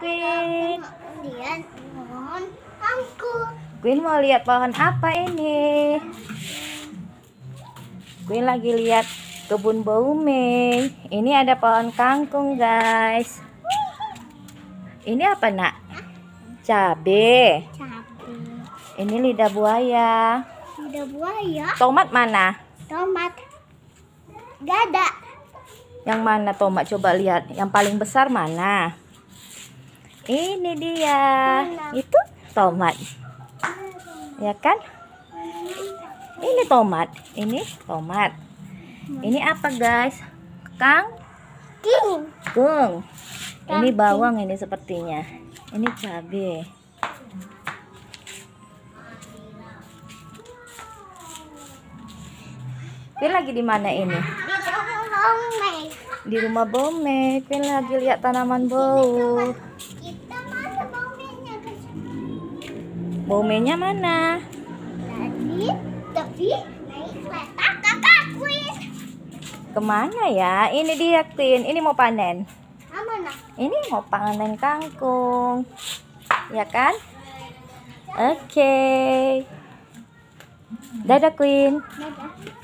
Queen. kemudian pohon aku. Queen mau lihat pohon apa ini? Queen lagi lihat kebun Baume. Ini ada pohon kangkung, guys. Ini apa, Nak? Cabe. Ini lidah buaya. Lidah buaya. Tomat mana? Tomat. Gak ada. Yang mana tomat? Coba lihat. Yang paling besar mana? ini dia itu tomat ya kan ini tomat ini tomat ini apa guys kang kung ini bawang ini sepertinya ini cabe. Kue lagi di mana ini? Di rumah bome. Di rumah Bomek. Kue lagi lihat tanaman bau. Bomenya mana? Tadi, tapi naik kereta kakak kuis. Kemana ya? Ini dia, Queen. Ini mau panen. Mana? Ini mau panen kangkung. Ya kan? Oke. Okay. Dadah, Queen. Dadah.